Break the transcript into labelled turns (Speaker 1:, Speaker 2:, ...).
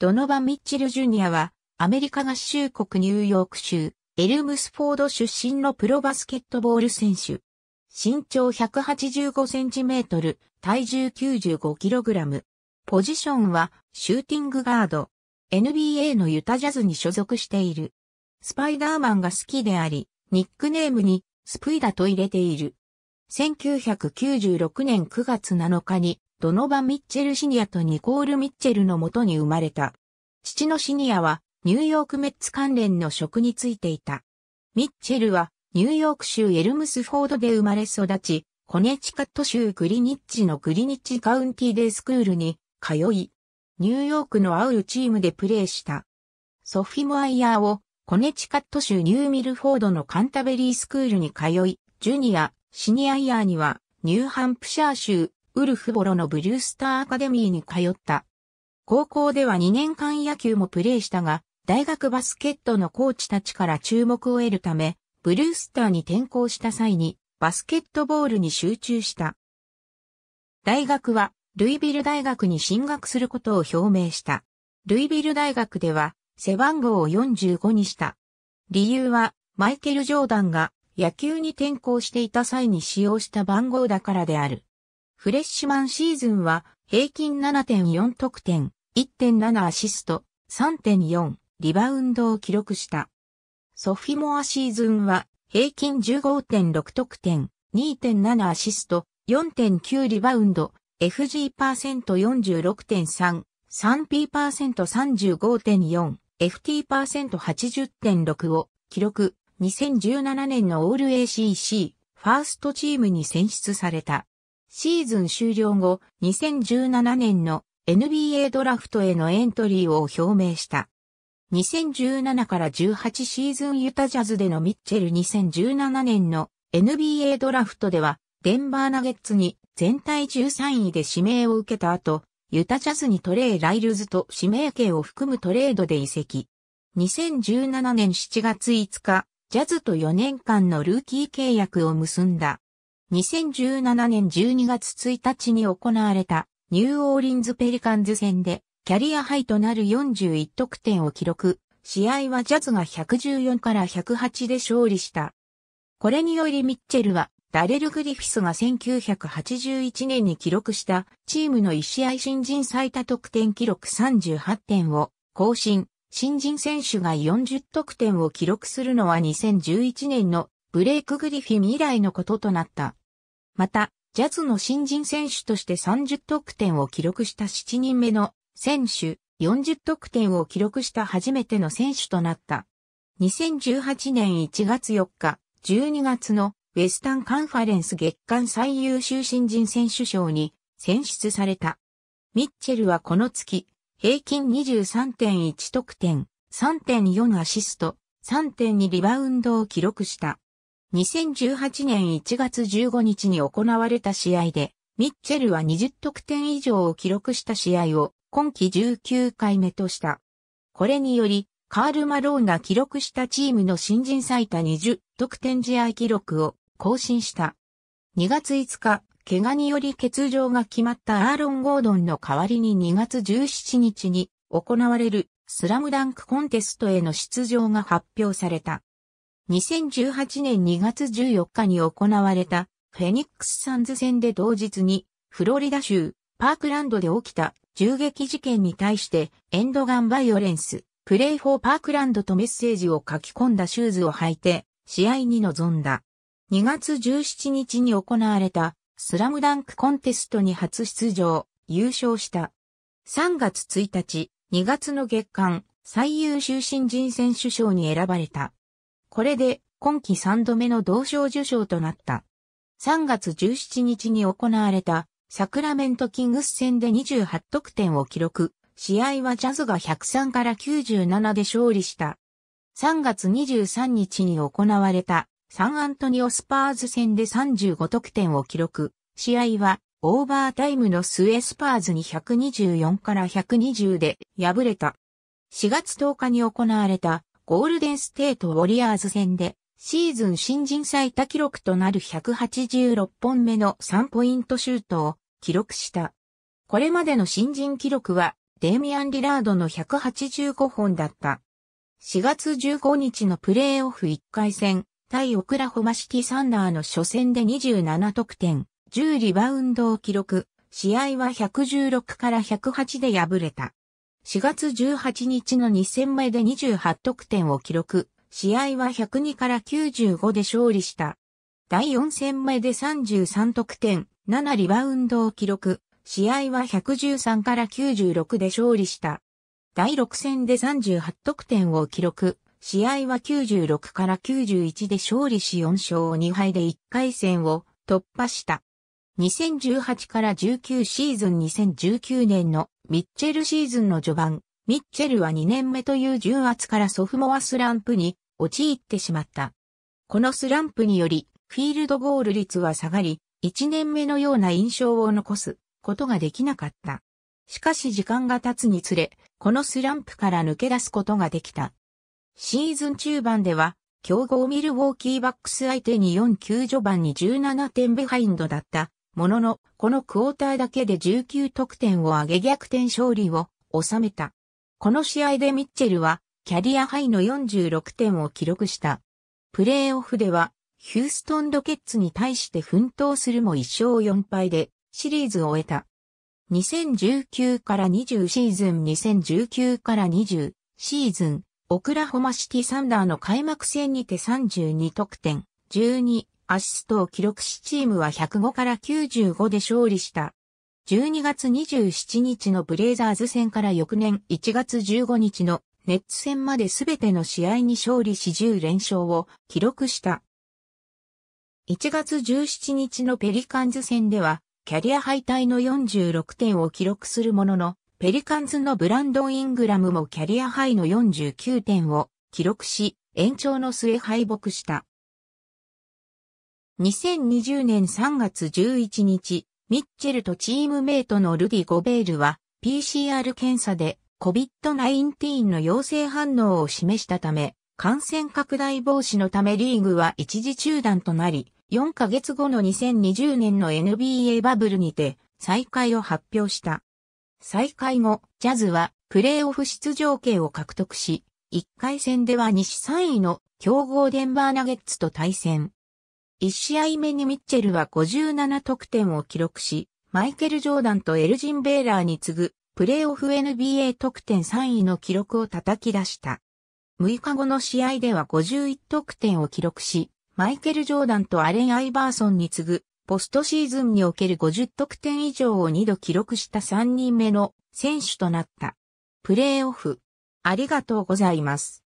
Speaker 1: ドノバミッチェル・ジュニアは、アメリカ合衆国ニューヨーク州、エルムスフォード出身のプロバスケットボール選手。身長1 8 5トル、体重9 5ラム。ポジションは、シューティングガード。NBA のユタジャズに所属している。スパイダーマンが好きであり、ニックネームに、スプイダと入れている。1996年9月7日に、ドノバ・ミッチェル・シニアとニコール・ミッチェルのもとに生まれた。父のシニアはニューヨークメッツ関連の職に就いていた。ミッチェルはニューヨーク州エルムスフォードで生まれ育ち、コネチカット州グリニッチのグリニッチカウンティデイスクールに通い、ニューヨークのアウルチームでプレーした。ソフィモアイヤーをコネチカット州ニューミルフォードのカンタベリースクールに通い、ジュニア、シニアイヤーにはニューハンプシャー州ウルフボロのブリュースターアカデミーに通った。高校では2年間野球もプレーしたが、大学バスケットのコーチたちから注目を得るため、ブルースターに転校した際にバスケットボールに集中した。大学はルイビル大学に進学することを表明した。ルイビル大学では背番号を45にした。理由はマイケル・ジョーダンが野球に転校していた際に使用した番号だからである。フレッシュマンシーズンは平均7.4得点、1.7アシスト、3.4リバウンドを記録した。ソフィモアシーズンは平均15.6得点、2.7アシスト、4.9リバウンド、FG%46.3、3P%35.4、FT%80.6 を記録。2017年のオール ACC ファーストチームに選出された。シーズン終了後、2017年の NBA ドラフトへのエントリーを表明した。2017から18シーズンユタジャズでのミッチェル2017年の NBA ドラフトでは、デンバーナゲッツに全体13位で指名を受けた後、ユタジャズにトレイ・ライルズと指名権を含むトレードで移籍。2017年7月5日、ジャズと4年間のルーキー契約を結んだ。2017年12月1日に行われたニューオーリンズペリカンズ戦でキャリアハイとなる41得点を記録。試合はジャズが114から108で勝利した。これによりミッチェルはダレル・グリフィスが1981年に記録したチームの1試合新人最多得点記録38点を更新。新人選手が40得点を記録するのは2011年のブレイク・グリフィン以来のこととなった。また、ジャズの新人選手として30得点を記録した7人目の選手、40得点を記録した初めての選手となった。2018年1月4日、12月のウェスタンカンファレンス月間最優秀新人選手賞に選出された。ミッチェルはこの月、平均23.1得点、3.4アシスト、3.2リバウンドを記録した。2018年1月15日に行われた試合で、ミッチェルは20得点以上を記録した試合を今季19回目とした。これにより、カール・マローンが記録したチームの新人最多20得点試合記録を更新した。2月5日、怪我により欠場が決まったアーロン・ゴードンの代わりに2月17日に行われるスラムダンクコンテストへの出場が発表された。2018年2月14日に行われたフェニックスサンズ戦で同日にフロリダ州パークランドで起きた銃撃事件に対してエンドガンバイオレンス、プレイフォーパークランドとメッセージを書き込んだシューズを履いて試合に臨んだ。2月17日に行われたスラムダンクコンテストに初出場、優勝した。3月1日、2月の月間最優秀新人選手賞に選ばれた。これで今季3度目の同賞受賞となった。3月17日に行われたサクラメントキングス戦で28得点を記録。試合はジャズが103から97で勝利した。3月23日に行われたサンアントニオスパーズ戦で35得点を記録。試合はオーバータイムの末スパーズに124から120で敗れた。4月10日に行われたゴールデンステートウォリアーズ戦で、シーズン新人最多記録となる186本目の3ポイントシュートを記録した。これまでの新人記録は、デイミアン・リラードの185本だった。4月15日のプレーオフ1回戦、対オクラホマシティサンダーの初戦で27得点、10リバウンドを記録、試合は116から108で敗れた。4月18日の2戦目で28得点を記録、試合は102から95で勝利した。第4戦目で33得点、7リバウンドを記録、試合は113から96で勝利した。第6戦で38得点を記録、試合は96から91で勝利し4勝2敗で1回戦を突破した。2018から19シーズン2019年のミッチェルシーズンの序盤、ミッチェルは2年目という重圧からソフモアスランプに陥ってしまった。このスランプにより、フィールドゴール率は下がり、1年目のような印象を残すことができなかった。しかし時間が経つにつれ、このスランプから抜け出すことができた。シーズン中盤では、強豪ミルウォーキーバックス相手に4級序盤に17点ビハインドだったものの、このクォーターだけで19得点を挙げ逆転勝利を収めた。この試合でミッチェルは、キャリアハイの46点を記録した。プレーオフでは、ヒューストンロケッツに対して奮闘するも1勝4敗で、シリーズを終えた。2019から20シーズン2019から20シーズン、オクラホマシティサンダーの開幕戦にて32得点、12アシストを記録しチームは105から95で勝利した。12月27日のブレイザーズ戦から翌年1月15日のネッツ戦まで全ての試合に勝利し10連勝を記録した。1月17日のペリカンズ戦では、キャリア敗退の46点を記録するものの、ペリカンズのブランドン・イングラムもキャリアハイの49点を記録し、延長の末敗北した。2020年3月11日、ミッチェルとチームメイトのルディ・ゴベールは PCR 検査で COVID-19 の陽性反応を示したため、感染拡大防止のためリーグは一時中断となり、4ヶ月後の2020年の NBA バブルにて再開を発表した。再開後、ジャズはプレーオフ出場権を獲得し、1回戦では西3位の強豪デンバーナゲッツと対戦。1試合目にミッチェルは57得点を記録し、マイケル・ジョーダンとエルジン・ベーラーに次ぐ、プレーオフ NBA 得点3位の記録を叩き出した。6日後の試合では51得点を記録し、マイケル・ジョーダンとアレン・アイバーソンに次ぐ、ポストシーズンにおける50得点以上を2度記録した3人目の選手となった。プレーオフ。ありがとうございます。